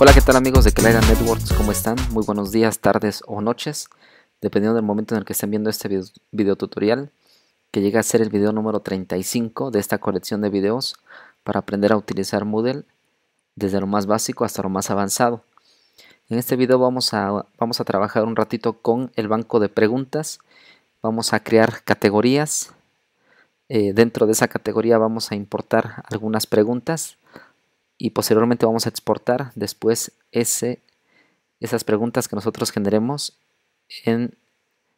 Hola, ¿qué tal amigos de Clara Networks? ¿Cómo están? Muy buenos días, tardes o noches, dependiendo del momento en el que estén viendo este video, tutorial, que llega a ser el video número 35 de esta colección de videos para aprender a utilizar Moodle desde lo más básico hasta lo más avanzado. En este video vamos a, vamos a trabajar un ratito con el banco de preguntas, vamos a crear categorías, eh, dentro de esa categoría vamos a importar algunas preguntas y posteriormente vamos a exportar después esas preguntas que nosotros generemos en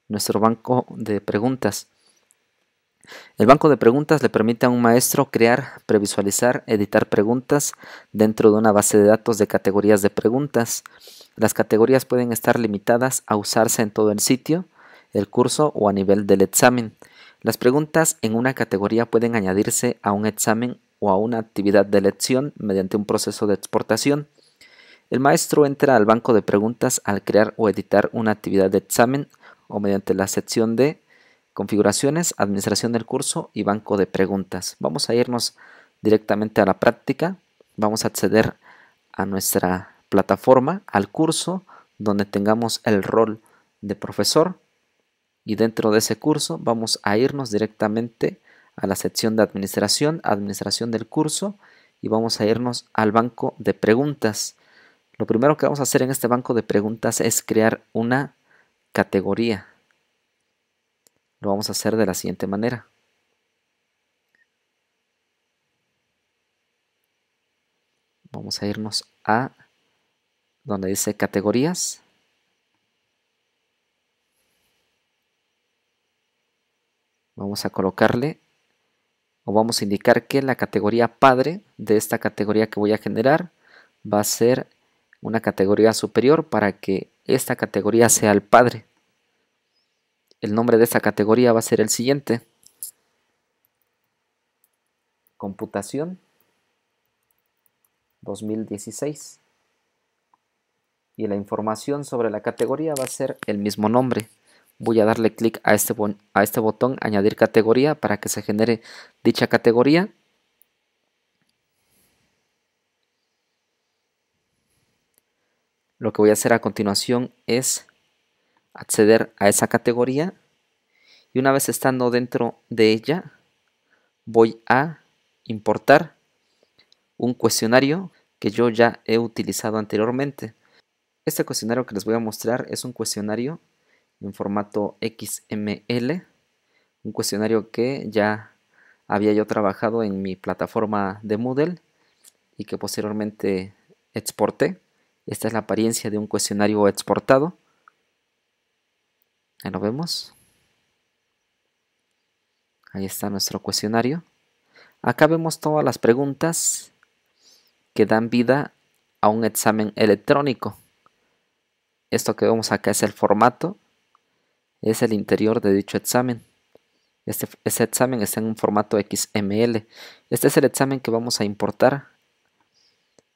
nuestro banco de preguntas. El banco de preguntas le permite a un maestro crear, previsualizar, editar preguntas dentro de una base de datos de categorías de preguntas. Las categorías pueden estar limitadas a usarse en todo el sitio, el curso o a nivel del examen. Las preguntas en una categoría pueden añadirse a un examen o a una actividad de elección mediante un proceso de exportación. El maestro entra al banco de preguntas al crear o editar una actividad de examen o mediante la sección de configuraciones, administración del curso y banco de preguntas. Vamos a irnos directamente a la práctica. Vamos a acceder a nuestra plataforma, al curso, donde tengamos el rol de profesor. Y dentro de ese curso vamos a irnos directamente a la sección de administración, administración del curso y vamos a irnos al banco de preguntas. Lo primero que vamos a hacer en este banco de preguntas es crear una categoría. Lo vamos a hacer de la siguiente manera. Vamos a irnos a donde dice categorías. Vamos a colocarle o vamos a indicar que la categoría padre de esta categoría que voy a generar va a ser una categoría superior para que esta categoría sea el padre. El nombre de esta categoría va a ser el siguiente. Computación 2016. Y la información sobre la categoría va a ser el mismo nombre voy a darle clic a este, a este botón añadir categoría para que se genere dicha categoría. Lo que voy a hacer a continuación es acceder a esa categoría y una vez estando dentro de ella voy a importar un cuestionario que yo ya he utilizado anteriormente. Este cuestionario que les voy a mostrar es un cuestionario en formato XML, un cuestionario que ya había yo trabajado en mi plataforma de Moodle y que posteriormente exporté. Esta es la apariencia de un cuestionario exportado. Ahí lo vemos. Ahí está nuestro cuestionario. Acá vemos todas las preguntas que dan vida a un examen electrónico. Esto que vemos acá es el formato es el interior de dicho examen. Este, examen está en un formato XML. Este es el examen que vamos a importar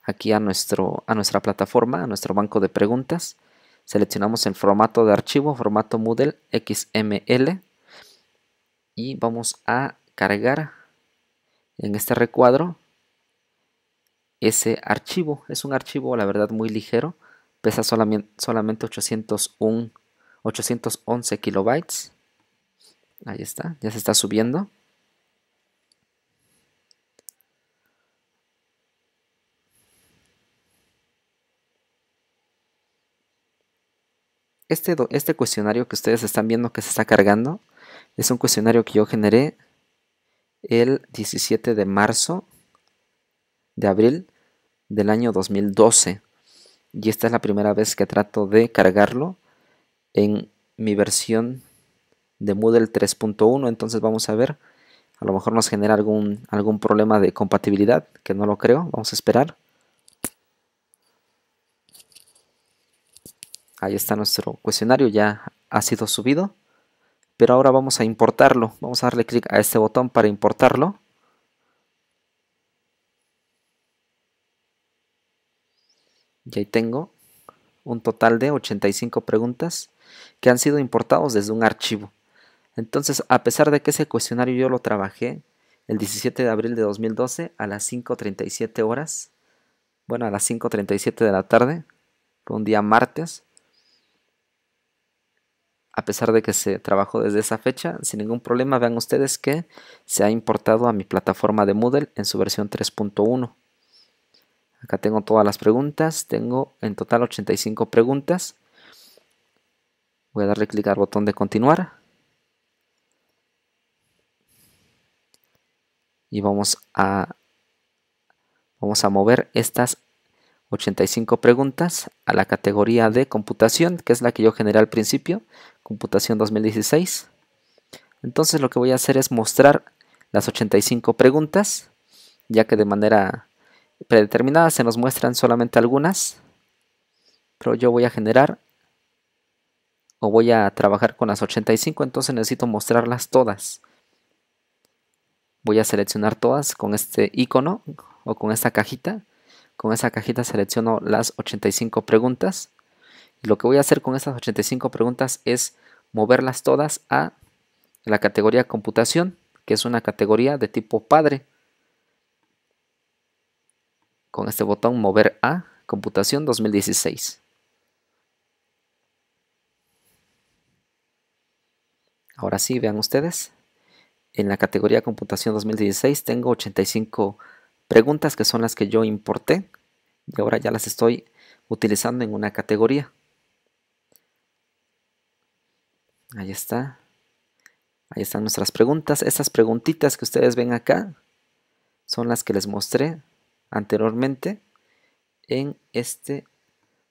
aquí a, nuestro, a nuestra plataforma, a nuestro banco de preguntas. Seleccionamos el formato de archivo, formato Moodle XML. Y vamos a cargar en este recuadro ese archivo. Es un archivo, la verdad, muy ligero. Pesa solamente, solamente 801 811 kilobytes. Ahí está, ya se está subiendo. Este, este cuestionario que ustedes están viendo que se está cargando es un cuestionario que yo generé el 17 de marzo de abril del año 2012 y esta es la primera vez que trato de cargarlo en mi versión de Moodle 3.1. Entonces vamos a ver. A lo mejor nos genera algún, algún problema de compatibilidad, que no lo creo. Vamos a esperar. Ahí está nuestro cuestionario, ya ha sido subido. Pero ahora vamos a importarlo. Vamos a darle clic a este botón para importarlo. Y ahí tengo un total de 85 preguntas que han sido importados desde un archivo. Entonces, a pesar de que ese cuestionario yo lo trabajé el 17 de abril de 2012 a las 5.37 horas, bueno, a las 5.37 de la tarde, fue un día martes, a pesar de que se trabajó desde esa fecha, sin ningún problema vean ustedes que se ha importado a mi plataforma de Moodle en su versión 3.1. Acá tengo todas las preguntas, tengo en total 85 preguntas. Voy a darle clic al botón de continuar. Y vamos a, vamos a mover estas 85 preguntas a la categoría de computación, que es la que yo generé al principio, computación 2016. Entonces lo que voy a hacer es mostrar las 85 preguntas, ya que de manera predeterminada se nos muestran solamente algunas, pero yo voy a generar o voy a trabajar con las 85, entonces necesito mostrarlas todas. Voy a seleccionar todas con este icono o con esta cajita. Con esa cajita selecciono las 85 preguntas. Lo que voy a hacer con estas 85 preguntas es moverlas todas a la categoría computación, que es una categoría de tipo padre. Con este botón mover a computación 2016. Ahora sí, vean ustedes. En la categoría Computación 2016 tengo 85 preguntas que son las que yo importé y ahora ya las estoy utilizando en una categoría. Ahí está. Ahí están nuestras preguntas. Estas preguntitas que ustedes ven acá son las que les mostré anteriormente en este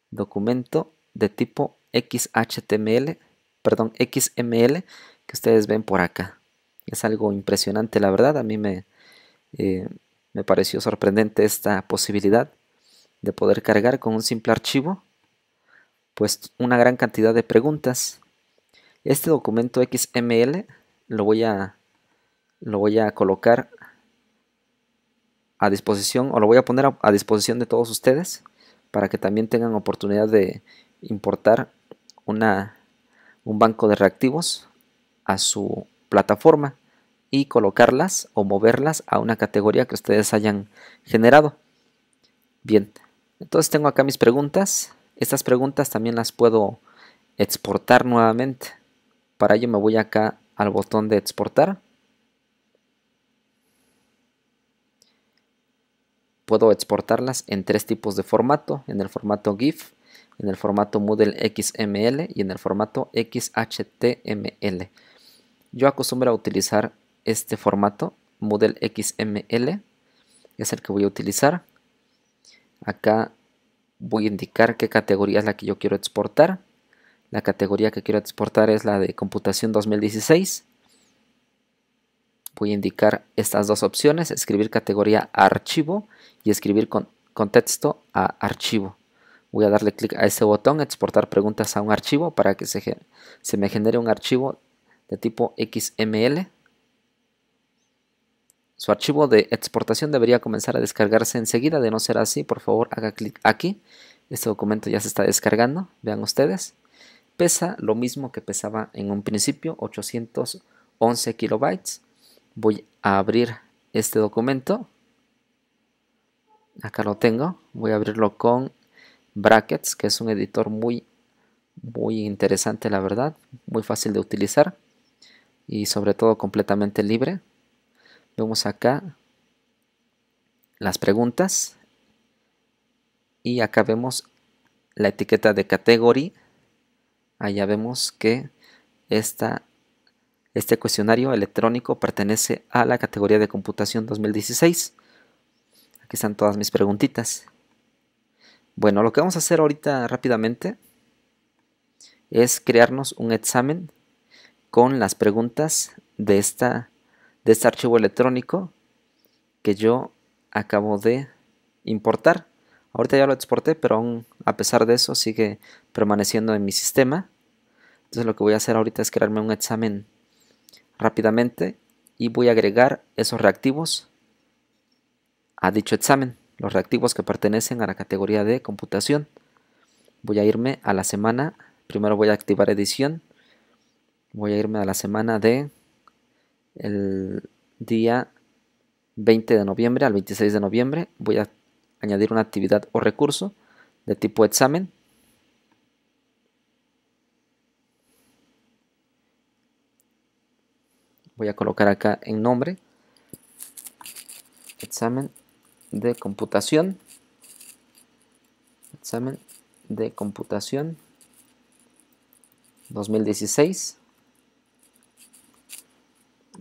documento de tipo XHTML, perdón, XML que ustedes ven por acá. Es algo impresionante, la verdad. A mí me, eh, me pareció sorprendente esta posibilidad de poder cargar con un simple archivo pues una gran cantidad de preguntas. Este documento XML lo voy a, lo voy a colocar a disposición o lo voy a poner a, disposición de todos ustedes para que también tengan oportunidad de importar una, un banco de reactivos a su plataforma y colocarlas o moverlas a una categoría que ustedes hayan generado. Bien, entonces tengo acá mis preguntas. Estas preguntas también las puedo exportar nuevamente. Para ello me voy acá al botón de exportar. Puedo exportarlas en tres tipos de formato, en el formato GIF, en el formato Moodle XML y en el formato XHTML. Yo acostumbro a utilizar este formato, Moodle XML, es el que voy a utilizar. Acá voy a indicar qué categoría es la que yo quiero exportar. La categoría que quiero exportar es la de computación 2016. Voy a indicar estas dos opciones, escribir categoría archivo y escribir con contexto a archivo. Voy a darle clic a ese botón, exportar preguntas a un archivo para que se, se me genere un archivo de tipo XML. Su archivo de exportación debería comenzar a descargarse enseguida, de no ser así, por favor haga clic aquí. Este documento ya se está descargando, vean ustedes. Pesa lo mismo que pesaba en un principio, 811 kilobytes. Voy a abrir este documento. Acá lo tengo. Voy a abrirlo con Brackets, que es un editor muy, muy interesante, la verdad. Muy fácil de utilizar y sobre todo completamente libre. Vemos acá las preguntas y acá vemos la etiqueta de category. Allá vemos que esta, este cuestionario electrónico pertenece a la categoría de computación 2016. Aquí están todas mis preguntitas. Bueno, lo que vamos a hacer ahorita rápidamente es crearnos un examen con las preguntas de, esta, de este archivo electrónico que yo acabo de importar. Ahorita ya lo exporté, pero a pesar de eso sigue permaneciendo en mi sistema. Entonces lo que voy a hacer ahorita es crearme un examen rápidamente y voy a agregar esos reactivos a dicho examen. Los reactivos que pertenecen a la categoría de computación. Voy a irme a la semana. Primero voy a activar edición voy a irme a la semana de el día 20 de noviembre al 26 de noviembre. Voy a añadir una actividad o recurso de tipo examen. Voy a colocar acá en nombre examen de computación. Examen de computación 2016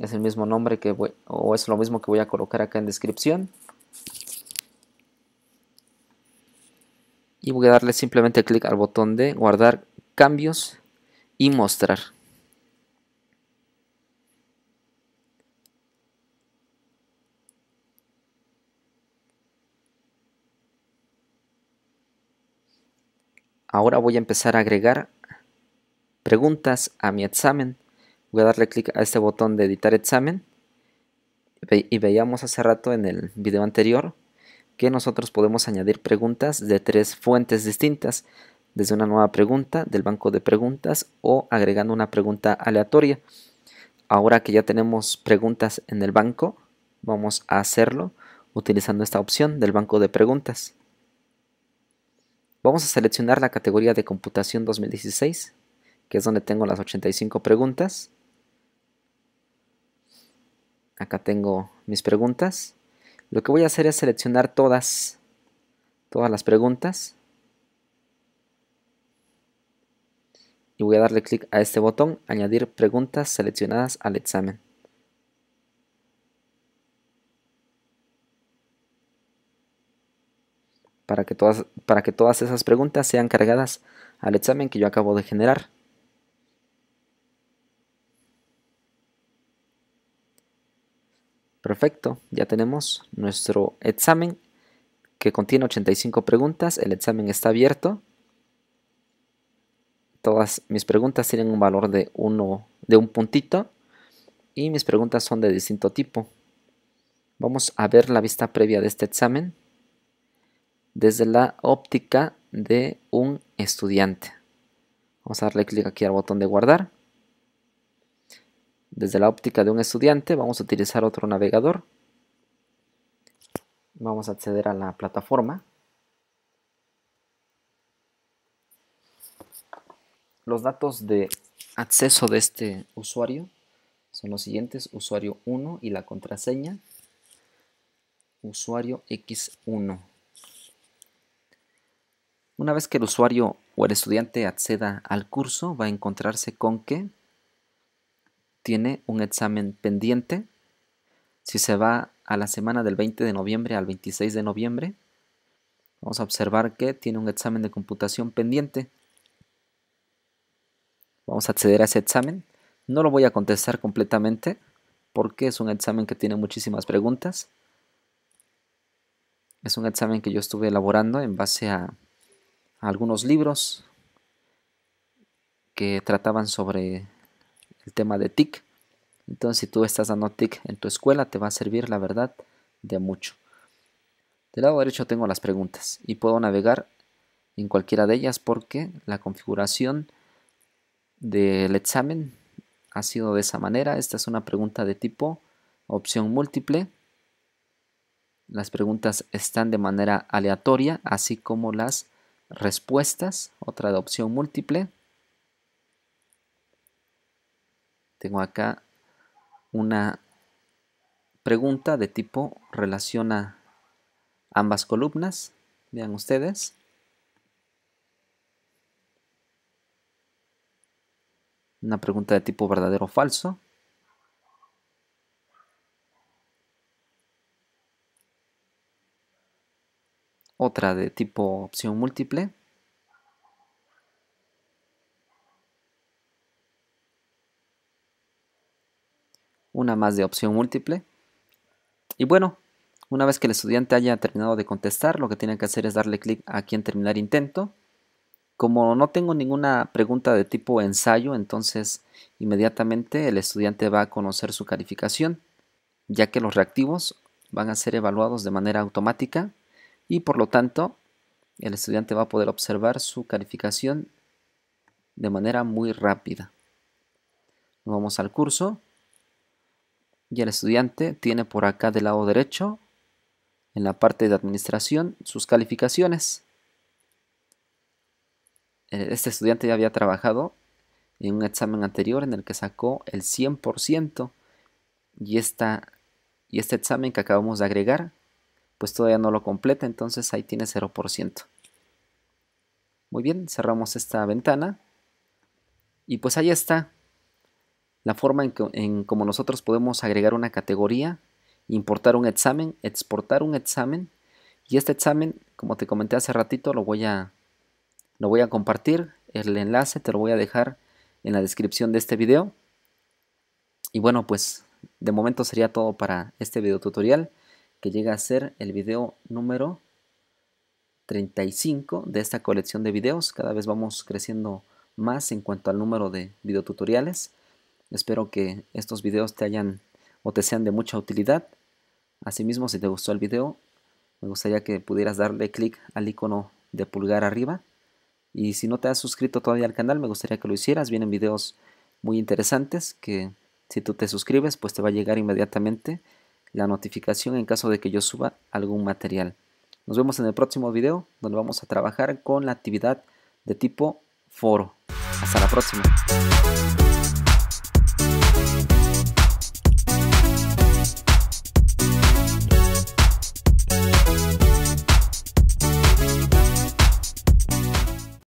es el mismo nombre que voy, o es lo mismo que voy a colocar acá en descripción y voy a darle simplemente clic al botón de guardar cambios y mostrar Ahora voy a empezar a agregar preguntas a mi examen voy a darle clic a este botón de editar examen y veíamos hace rato en el video anterior que nosotros podemos añadir preguntas de tres fuentes distintas desde una nueva pregunta del banco de preguntas o agregando una pregunta aleatoria ahora que ya tenemos preguntas en el banco vamos a hacerlo utilizando esta opción del banco de preguntas vamos a seleccionar la categoría de computación 2016 que es donde tengo las 85 preguntas acá tengo mis preguntas. Lo que voy a hacer es seleccionar todas, todas las preguntas. Y voy a darle clic a este botón, añadir preguntas seleccionadas al examen. Para que, todas, para que todas esas preguntas sean cargadas al examen que yo acabo de generar. Perfecto, ya tenemos nuestro examen que contiene 85 preguntas. El examen está abierto. Todas mis preguntas tienen un valor de, uno, de un puntito y mis preguntas son de distinto tipo. Vamos a ver la vista previa de este examen desde la óptica de un estudiante. Vamos a darle clic aquí al botón de guardar desde la óptica de un estudiante, vamos a utilizar otro navegador. Vamos a acceder a la plataforma. Los datos de acceso de este usuario son los siguientes, usuario 1 y la contraseña, usuario X1. Una vez que el usuario o el estudiante acceda al curso, va a encontrarse con que tiene un examen pendiente, si se va a la semana del 20 de noviembre al 26 de noviembre, vamos a observar que tiene un examen de computación pendiente. Vamos a acceder a ese examen. No lo voy a contestar completamente porque es un examen que tiene muchísimas preguntas. Es un examen que yo estuve elaborando en base a, algunos libros que trataban sobre tema de TIC. Entonces, si tú estás dando TIC en tu escuela, te va a servir, la verdad, de mucho. Del lado derecho tengo las preguntas y puedo navegar en cualquiera de ellas porque la configuración del examen ha sido de esa manera. Esta es una pregunta de tipo opción múltiple. Las preguntas están de manera aleatoria, así como las respuestas, otra de opción múltiple. Tengo acá una pregunta de tipo relaciona ambas columnas. Vean ustedes. Una pregunta de tipo verdadero o falso. Otra de tipo opción múltiple. una más de opción múltiple. Y bueno, una vez que el estudiante haya terminado de contestar, lo que tiene que hacer es darle clic aquí en terminar intento. Como no tengo ninguna pregunta de tipo ensayo, entonces inmediatamente el estudiante va a conocer su calificación, ya que los reactivos van a ser evaluados de manera automática y por lo tanto el estudiante va a poder observar su calificación de manera muy rápida. vamos al curso y el estudiante tiene por acá del lado derecho, en la parte de administración, sus calificaciones. Eh, este estudiante ya había trabajado en un examen anterior en el que sacó el 100% y, y este examen que acabamos de agregar, pues todavía no lo completa, entonces ahí tiene 0%. Muy bien, cerramos esta ventana y pues ahí está la forma en, que, como nosotros podemos agregar una categoría, importar un examen, exportar un examen. Y este examen, como te comenté hace ratito, lo voy a, lo voy a compartir. El enlace te lo voy a dejar en la descripción de este video. Y bueno, pues de momento sería todo para este video tutorial que llega a ser el video número 35 de esta colección de videos. Cada vez vamos creciendo más en cuanto al número de videotutoriales. Espero que estos videos te hayan o te sean de mucha utilidad. Asimismo, si te gustó el video, me gustaría que pudieras darle clic al icono de pulgar arriba. Y si no te has suscrito todavía al canal, me gustaría que lo hicieras. Vienen videos muy interesantes que si tú te suscribes, pues te va a llegar inmediatamente la notificación en caso de que yo suba algún material. Nos vemos en el próximo video donde vamos a trabajar con la actividad de tipo foro. Hasta la próxima.